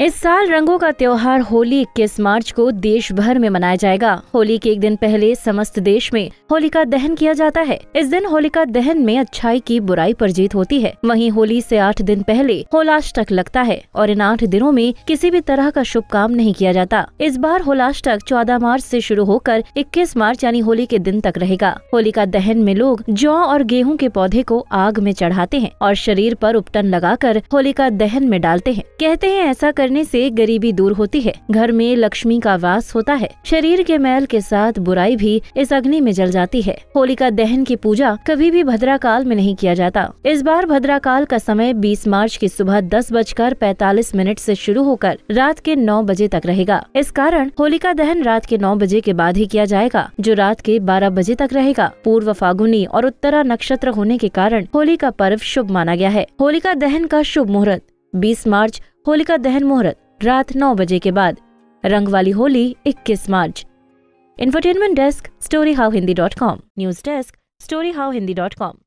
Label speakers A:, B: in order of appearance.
A: इस साल रंगों का त्योहार होली 21 मार्च को देश भर में मनाया जाएगा होली के एक दिन पहले समस्त देश में होलिका दहन किया जाता है इस दिन होलिका दहन में अच्छाई की बुराई पर जीत होती है वहीं होली से आठ दिन पहले होलाष्टक लगता है और इन आठ दिनों में किसी भी तरह का शुभ काम नहीं किया जाता इस बार होलाष्टक चौदह मार्च ऐसी शुरू होकर इक्कीस मार्च यानी होली के दिन तक रहेगा होलिका दहन में लोग जौ और गेहूँ के पौधे को आग में चढ़ाते हैं और शरीर आरोप उपटन लगाकर होलिका दहन में डालते हैं कहते हैं ऐसा कर करने से गरीबी दूर होती है घर में लक्ष्मी का वास होता है शरीर के मैल के साथ बुराई भी इस अग्नि में जल जाती है होलिका दहन की पूजा कभी भी भद्रा काल में नहीं किया जाता इस बार भद्रा काल का समय 20 मार्च की सुबह दस बजकर पैतालीस मिनट ऐसी शुरू होकर रात के नौ बजे तक रहेगा इस कारण होलिका दहन रात के नौ बजे के बाद ही किया जाएगा जो रात के बारह बजे तक रहेगा पूर्व फागुनी और उत्तरा नक्षत्र होने के कारण होली का पर्व शुभ माना गया है होलिका दहन का शुभ मुहूर्त 20 मार्च होलिका दहन मुहूर्त रात 9 बजे के बाद रंग वाली Holi 21 March entertainment desk story how Hindi dot com news desk story how Hindi dot com